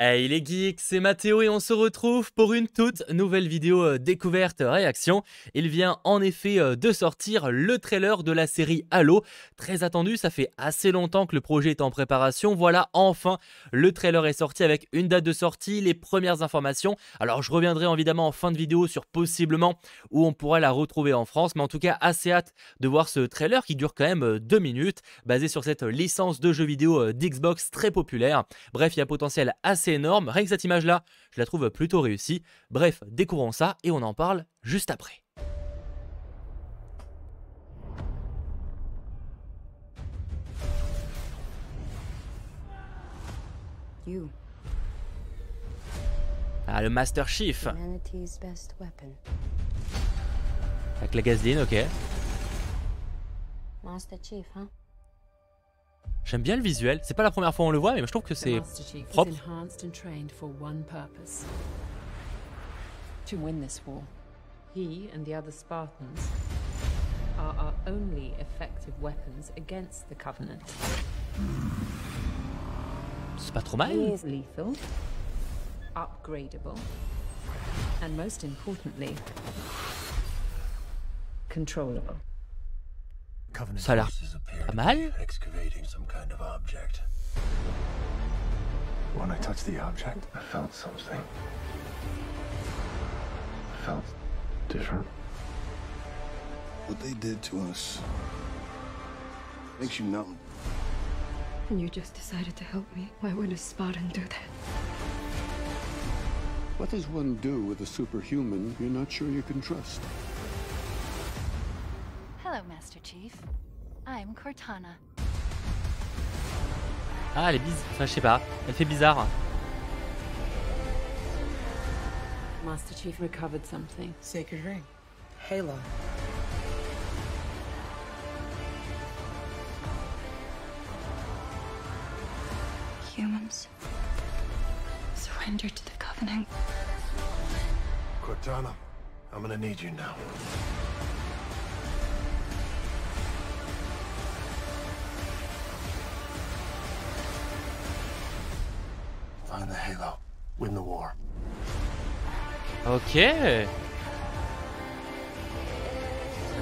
Hey les geeks, c'est Mathéo et on se retrouve pour une toute nouvelle vidéo euh, découverte réaction. Il vient en effet euh, de sortir le trailer de la série Halo, très attendu, ça fait assez longtemps que le projet est en préparation. Voilà, enfin, le trailer est sorti avec une date de sortie, les premières informations. Alors je reviendrai évidemment en fin de vidéo sur possiblement où on pourrait la retrouver en France, mais en tout cas assez hâte de voir ce trailer qui dure quand même euh, deux minutes, basé sur cette licence de jeux vidéo d'Xbox très populaire. Bref, il y a potentiel assez énorme. Rien que cette image-là, je la trouve plutôt réussie. Bref, découvrons ça et on en parle juste après. You. Ah, le Master Chief. Avec la gasoline, ok. Master Chief, hein? J'aime bien le visuel. C'est pas la première fois qu'on le voit, mais je trouve que c'est propre. To win this war, he and the other Spartans are our only effective weapons against the Covenant. C'est pas trop mal. He is lethal, upgradable, and most importantly, controllable. Ça a l'air pas mal. When I touched the object, I felt something. I felt different. What they did to us makes you numb. And you just decided to help me. Why would a Spartan do that? What does one do with a superhuman you're not sure you can trust? Hello, Master Chief. I'm Cortana. Ah, elle est bizarre. Enfin, je sais pas. Elle fait bizarre. Master Chief recovered something. Sacred ring. Halo. Humans. Surrender to the Covenant. Cortana, I'm gonna need you now. Ok.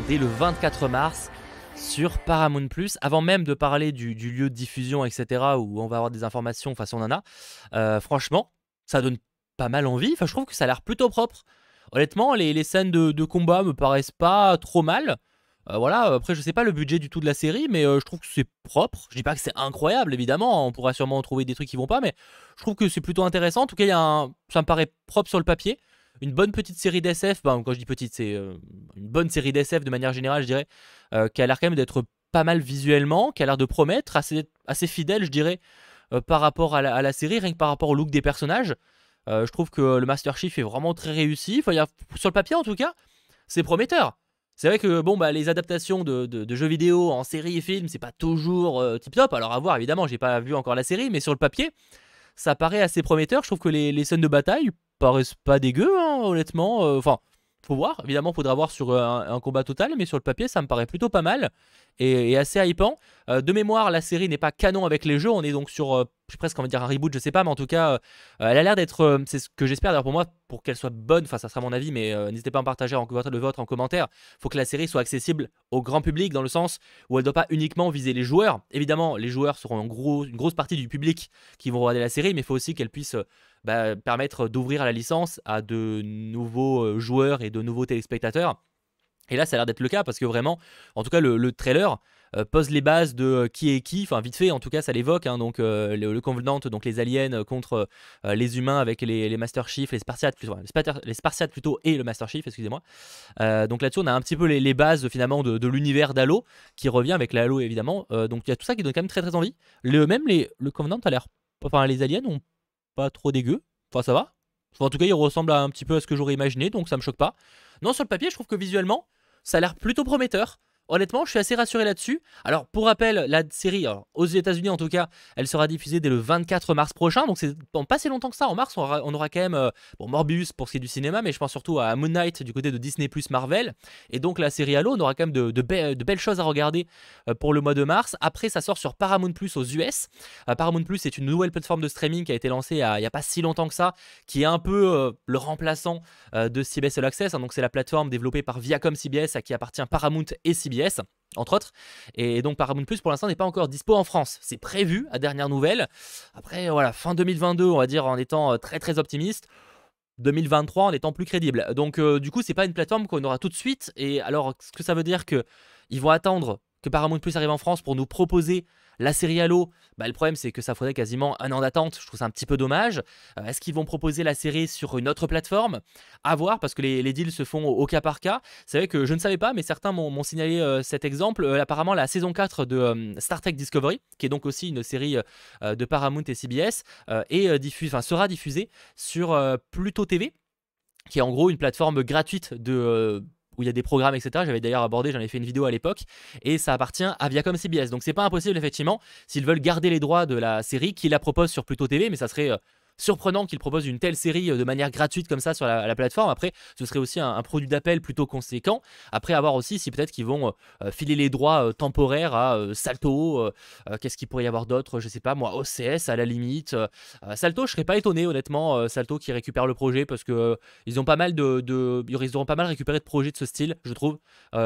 Dès le 24 mars sur Paramount Plus, avant même de parler du, lieu de diffusion, etc., où on va avoir des informations, enfin si on en a, franchement, ça donne pas mal envie. Enfin, je trouve que ça a l'air plutôt propre. Honnêtement, les, scènes de, combat me paraissent pas trop mal. Euh, voilà, après je sais pas le budget du tout de la série, mais euh, je trouve que c'est propre. Je dis pas que c'est incroyable, évidemment, on pourra sûrement trouver des trucs qui vont pas, mais je trouve que c'est plutôt intéressant. En tout cas, y a ça me paraît propre sur le papier. Une bonne petite série d'SF, ben, quand je dis petite, c'est euh, une bonne série d'SF de manière générale, je dirais, qui a l'air quand même d'être pas mal visuellement, qui a l'air de promettre, assez, assez fidèle, je dirais, par rapport à la, série, rien que par rapport au look des personnages. je trouve que le Master Chief est vraiment très réussi. sur le papier, en tout cas, c'est prometteur c'est vrai que bon bah les adaptations de, jeux vidéo en série et film, c'est pas toujours euh, tip top. Alors à voir évidemment, j'ai pas vu encore la série, mais sur le papier, ça paraît assez prometteur. Je trouve que les, scènes de bataille paraissent pas dégueu, hein, honnêtement. Euh, enfin, faut voir. Évidemment, faudra voir sur euh, un, combat total, mais sur le papier, ça me paraît plutôt pas mal et, assez hypant. de mémoire, la série n'est pas canon avec les jeux. On est donc sur je suis presque envie de dire un reboot, je sais pas, mais en tout cas, euh, euh, elle a l'air d'être, euh, c'est ce que j'espère d'ailleurs pour moi, pour qu'elle soit bonne, enfin ça sera mon avis, mais n'hésitez pas à en partager le vôtre en commentaire, faut que la série soit accessible au grand public, dans le sens où elle ne doit pas uniquement viser les joueurs, évidemment les joueurs seront une grosse partie du public qui vont regarder la série, mais il faut aussi qu'elle puisse bah, permettre d'ouvrir la licence à de nouveaux joueurs et de nouveaux téléspectateurs, et là, ça a l'air d'être le cas parce que vraiment, en tout cas, le trailer, euh, pose les bases de euh, qui est qui, enfin vite fait en tout cas ça l'évoque, hein. donc euh, le, Convenant, donc les aliens contre les humains avec les, les Master Chief, les Spartiates, plutôt, les, Spartiates, plutôt et le Master Chief, excusez-moi. donc là-dessus on a un petit peu les, bases finalement de, l'univers d'Halo qui revient avec halo évidemment, donc il y a tout ça qui donne quand même très très envie. Le, même les, le Convenant a l'air, enfin les aliens ont pas trop dégueu, enfin ça va. en tout cas, il ressemble un petit peu à ce que j'aurais imaginé, donc ça me choque pas. Non, sur le papier, je trouve que visuellement, ça a l'air plutôt prometteur honnêtement, je suis assez rassuré là-dessus. Alors, pour rappel, la série, euh, aux États-Unis en tout cas, elle sera diffusée dès le 24 mars prochain. Donc, c'est pas si longtemps que ça. En mars, on aura, quand même euh, bon, Morbius pour ce qui est du cinéma, mais je pense surtout à Moon Knight du côté de Disney plus Marvel. Et donc, la série Halo, on aura quand même de, belles choses à regarder euh, pour le mois de mars. Après, ça sort sur Paramount Plus aux US. Paramount Plus c'est une nouvelle plateforme de streaming qui a été lancée il n'y a pas si longtemps que ça, qui est un peu le remplaçant de CBS All Access. Hein. donc, c'est la plateforme développée par Viacom CBS à qui appartient Paramount et CBS entre autres. Et donc Paramount Plus pour l'instant n'est pas encore dispo en France. C'est prévu à dernière nouvelle. Après voilà, fin 2022, on va dire en étant euh, très très optimiste. 2023 en étant plus crédible. Donc euh, du coup, c'est pas une plateforme qu'on aura tout de suite et alors ce que ça veut dire que ils vont attendre que Paramount Plus arrive en France pour nous proposer la série Halo, bah, le problème c'est que ça faudrait quasiment un an d'attente. Je trouve ça un petit peu dommage. Euh, est-ce qu'ils vont proposer la série sur une autre plateforme À voir, parce que les, deals se font au, cas par cas. C'est vrai que je ne savais pas, mais certains m'ont signalé euh, cet exemple. Euh, apparemment, la saison 4 de Star Trek Discovery, qui est donc aussi une série de Paramount et CBS, sera diffusée sur Pluto TV qui est en gros une plateforme gratuite de où il y a des programmes, etc. J'avais d'ailleurs abordé, j'en ai fait une vidéo à l'époque, et ça appartient à Viacom CBS. Donc c'est pas impossible, effectivement, s'ils veulent garder les droits de la série, qu'ils la proposent sur Plutôt TV, mais ça serait euh, surprenant qu'il propose une telle série euh, de manière gratuite comme ça sur la, plateforme. Après, ce serait aussi un, produit d'appel plutôt conséquent. Après, avoir aussi si peut-être qu'ils vont euh, euh, filer les droits temporaires à Salto. Qu'est-ce qu'il pourrait y avoir d'autre Je sais pas, moi, OCS à la limite. Salto, je serais pas étonné, honnêtement. Salto qui récupère le projet parce que ils ont pas mal de, auront pas mal récupéré de projets de ce style, je trouve,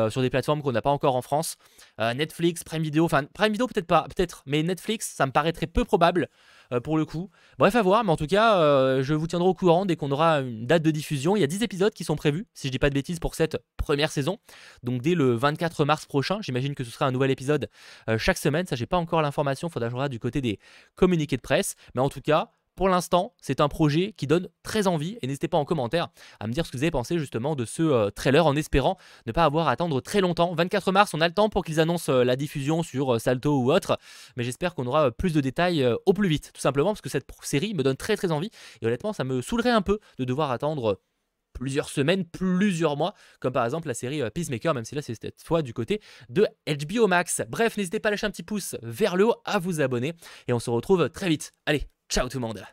sur des plateformes qu'on n'a pas encore en France. Netflix, Prime Video, enfin, Prime Video peut-être pas, peut-être, mais Netflix, ça me paraîtrait peu probable. Euh, pour le coup. Bref, à voir, mais en tout cas, euh, je vous tiendrai au courant dès qu'on aura une date de diffusion. Il y a 10 épisodes qui sont prévus, si je dis pas de bêtises, pour cette première saison. Donc dès le 24 mars prochain, j'imagine que ce sera un nouvel épisode euh, chaque semaine. Ça, j'ai pas encore l'information, faudra jouer du côté des communiqués de presse. Mais en tout cas, pour l'instant, c'est un projet qui donne très envie et n'hésitez pas en commentaire à me dire ce que vous avez pensé justement de ce euh, trailer en espérant ne pas avoir à attendre très longtemps. 24 mars, on a le temps pour qu'ils annoncent euh, la diffusion sur euh, Salto ou autre, mais j'espère qu'on aura plus de détails au plus vite, tout simplement parce que cette série me donne très très envie et honnêtement, ça me saoulerait un peu de devoir attendre plusieurs semaines, plusieurs mois, comme par exemple la série euh, Peacemaker, même si là c'est cette fois du côté de HBO Max. Bref, n'hésitez pas à lâcher un petit pouce vers le haut, à vous abonner, et on se retrouve très vite. Allez, ciao tout le monde